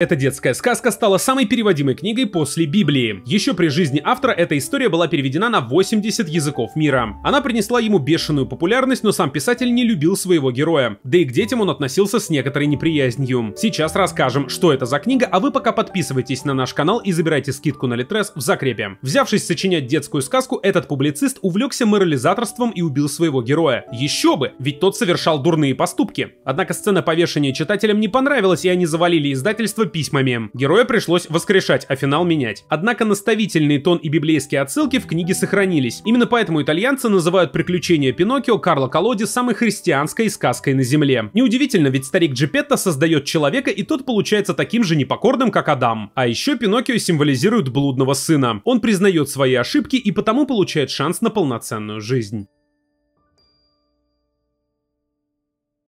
Эта детская сказка стала самой переводимой книгой после Библии. Еще при жизни автора эта история была переведена на 80 языков мира. Она принесла ему бешеную популярность, но сам писатель не любил своего героя. Да и к детям он относился с некоторой неприязнью. Сейчас расскажем, что это за книга, а вы пока подписывайтесь на наш канал и забирайте скидку на Литрес в закрепе. Взявшись сочинять детскую сказку, этот публицист увлекся морализаторством и убил своего героя. Еще бы, ведь тот совершал дурные поступки. Однако сцена повешения читателям не понравилась, и они завалили издательство письмами. Героя пришлось воскрешать, а финал менять. Однако наставительный тон и библейские отсылки в книге сохранились. Именно поэтому итальянцы называют приключения Пиноккио Карло Колоди самой христианской сказкой на земле. Неудивительно, ведь старик Джипетто создает человека, и тот получается таким же непокорным, как Адам. А еще Пиноккио символизирует блудного сына. Он признает свои ошибки и потому получает шанс на полноценную жизнь.